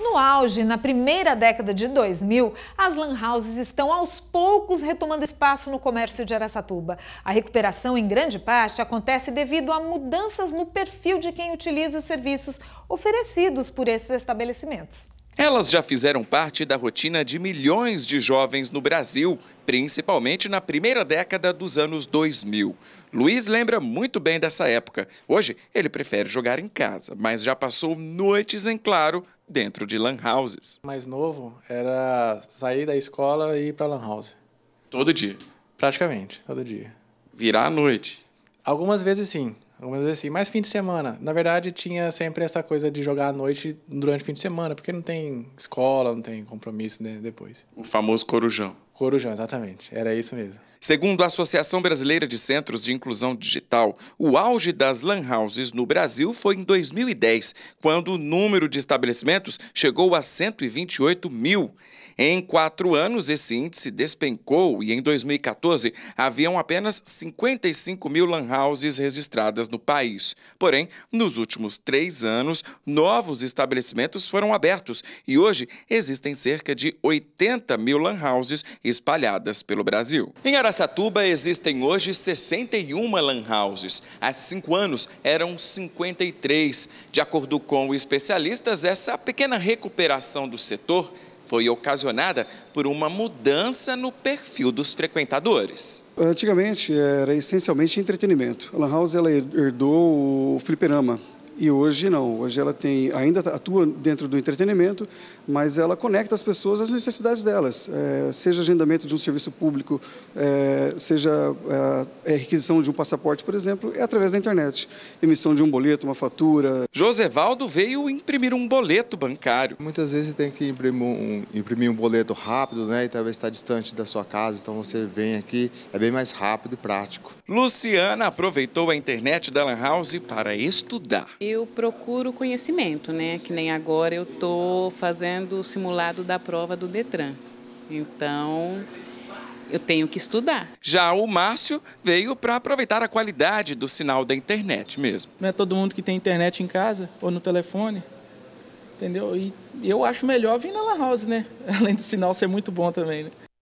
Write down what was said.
No auge, na primeira década de 2000, as lan houses estão aos poucos retomando espaço no comércio de Araçatuba. A recuperação, em grande parte, acontece devido a mudanças no perfil de quem utiliza os serviços oferecidos por esses estabelecimentos. Elas já fizeram parte da rotina de milhões de jovens no Brasil, principalmente na primeira década dos anos 2000. Luiz lembra muito bem dessa época. Hoje, ele prefere jogar em casa, mas já passou noites em claro dentro de lan houses. Mais novo era sair da escola e ir para lan house. Todo dia? Praticamente, todo dia. Virar à noite? Algumas vezes sim algumas vezes assim. Mas fim de semana, na verdade, tinha sempre essa coisa de jogar à noite durante o fim de semana, porque não tem escola, não tem compromisso né, depois. O famoso corujão. Corujão, exatamente. Era isso mesmo. Segundo a Associação Brasileira de Centros de Inclusão Digital, o auge das Lan Houses no Brasil foi em 2010, quando o número de estabelecimentos chegou a 128 mil. Em quatro anos, esse índice despencou e, em 2014, haviam apenas 55 mil Lan Houses registradas no país. Porém, nos últimos três anos, novos estabelecimentos foram abertos e hoje existem cerca de 80 mil Lan Houses espalhadas pelo Brasil. Em Araçatuba existem hoje 61 lan houses. Há cinco anos eram 53. De acordo com especialistas, essa pequena recuperação do setor foi ocasionada por uma mudança no perfil dos frequentadores. Antigamente era essencialmente entretenimento. A Lan House ela herdou o fliperama, e hoje não, hoje ela tem, ainda atua dentro do entretenimento, mas ela conecta as pessoas às necessidades delas, é, seja agendamento de um serviço público, é, seja é, é requisição de um passaporte, por exemplo, é através da internet, emissão de um boleto, uma fatura. José Valdo veio imprimir um boleto bancário. Muitas vezes você tem que imprimir um, imprimir um boleto rápido, né, e talvez está distante da sua casa, então você vem aqui, é bem mais rápido e prático. Luciana aproveitou a internet da Lan House para estudar. Eu procuro conhecimento, né? Que nem agora eu estou fazendo o simulado da prova do Detran. Então, eu tenho que estudar. Já o Márcio veio para aproveitar a qualidade do sinal da internet mesmo. Não é todo mundo que tem internet em casa ou no telefone, entendeu? E eu acho melhor vir na La House, né? Além do sinal ser muito bom também, né?